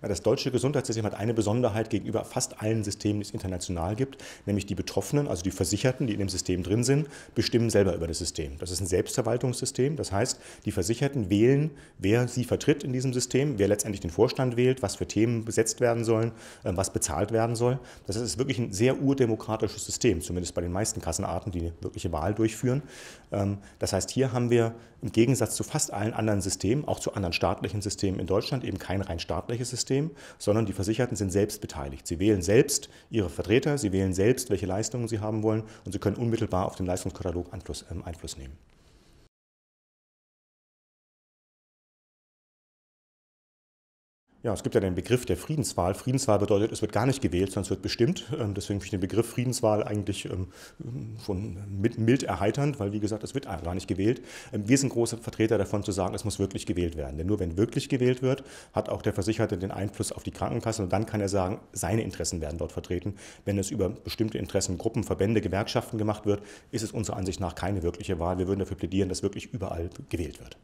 Das deutsche Gesundheitssystem hat eine Besonderheit gegenüber fast allen Systemen, die es international gibt, nämlich die Betroffenen, also die Versicherten, die in dem System drin sind, bestimmen selber über das System. Das ist ein Selbstverwaltungssystem. Das heißt, die Versicherten wählen, wer sie vertritt in diesem System, wer letztendlich den Vorstand wählt, was für Themen besetzt werden sollen, ähm, was bezahlt werden soll. Das ist wirklich ein sehr urdemokratisches System, zumindest bei den meisten Kassenarten, die eine wirkliche Wahl durchführen. Ähm, das heißt, hier haben wir im Gegensatz zu fast allen anderen Systemen, auch zu anderen staatlichen Systemen in Deutschland, eben kein rein staatliches System Gesundheitssystem, sondern die Versicherten sind selbst beteiligt. Sie wählen selbst ihre Vertreter, sie wählen selbst, welche Leistungen sie haben wollen und sie können unmittelbar auf den Leistungskatalog Einfluss, ähm, Einfluss nehmen. Ja, es gibt ja den Begriff der Friedenswahl. Friedenswahl bedeutet, es wird gar nicht gewählt, sondern es wird bestimmt. Ähm, deswegen finde ich den Begriff Friedenswahl eigentlich ähm, schon mild erheiternd, weil wie gesagt, es wird gar nicht gewählt. Ähm, wir sind große Vertreter davon zu sagen, es muss wirklich gewählt werden. Denn nur wenn wirklich gewählt wird, hat auch der Versicherte den Einfluss auf die Krankenkasse und dann kann er sagen, seine Interessen werden dort vertreten. Wenn es über bestimmte Interessengruppen, Verbände, Gewerkschaften gemacht wird, ist es unserer Ansicht nach keine wirkliche Wahl. Wir würden dafür plädieren, dass wirklich überall gewählt wird.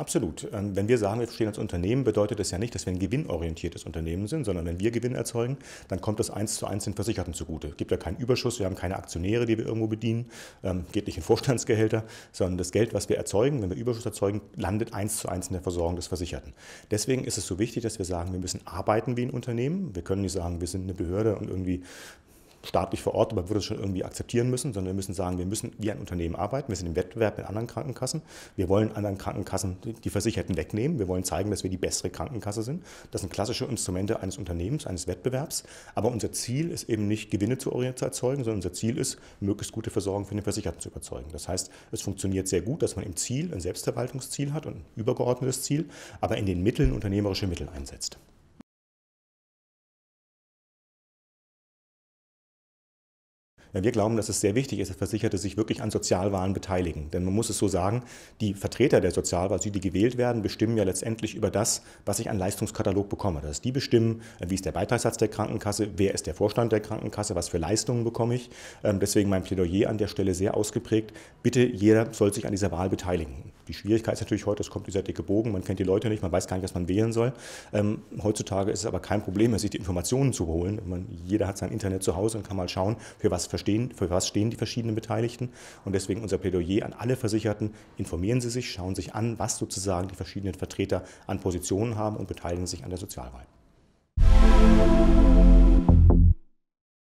Absolut. Ähm, wenn wir sagen, wir verstehen als Unternehmen, bedeutet das ja nicht, dass wir ein gewinnorientiertes Unternehmen sind, sondern wenn wir Gewinn erzeugen, dann kommt das eins zu eins den Versicherten zugute. Es gibt ja keinen Überschuss, wir haben keine Aktionäre, die wir irgendwo bedienen, ähm, geht nicht in Vorstandsgehälter, sondern das Geld, was wir erzeugen, wenn wir Überschuss erzeugen, landet eins zu eins in der Versorgung des Versicherten. Deswegen ist es so wichtig, dass wir sagen, wir müssen arbeiten wie ein Unternehmen. Wir können nicht sagen, wir sind eine Behörde und irgendwie staatlich vor Ort, aber würde es schon irgendwie akzeptieren müssen, sondern wir müssen sagen, wir müssen wie ein Unternehmen arbeiten, wir sind im Wettbewerb mit anderen Krankenkassen, wir wollen anderen Krankenkassen die Versicherten wegnehmen, wir wollen zeigen, dass wir die bessere Krankenkasse sind. Das sind klassische Instrumente eines Unternehmens, eines Wettbewerbs, aber unser Ziel ist eben nicht, Gewinne zu erzeugen, sondern unser Ziel ist, möglichst gute Versorgung für den Versicherten zu überzeugen. Das heißt, es funktioniert sehr gut, dass man im Ziel ein Selbstverwaltungsziel hat und ein übergeordnetes Ziel, aber in den Mitteln unternehmerische Mittel einsetzt. Wir glauben, dass es sehr wichtig ist, dass Versicherte sich wirklich an Sozialwahlen beteiligen. Denn man muss es so sagen, die Vertreter der Sozialwahl, die gewählt werden, bestimmen ja letztendlich über das, was ich an Leistungskatalog bekomme. Das heißt, die bestimmen, äh, wie ist der Beitragssatz der Krankenkasse, wer ist der Vorstand der Krankenkasse, was für Leistungen bekomme ich. Ähm, deswegen mein Plädoyer an der Stelle sehr ausgeprägt. Bitte, jeder soll sich an dieser Wahl beteiligen. Die Schwierigkeit ist natürlich heute, es kommt dieser dicke Bogen, man kennt die Leute nicht, man weiß gar nicht, was man wählen soll. Ähm, heutzutage ist es aber kein Problem, sich die Informationen zu holen. jeder hat sein Internet zu Hause und kann mal schauen, für was verstehen, für was stehen die verschiedenen Beteiligten. Und deswegen unser Plädoyer an alle Versicherten, informieren Sie sich, schauen sich an, was sozusagen die verschiedenen Vertreter an Positionen haben und beteiligen sich an der Sozialwahl.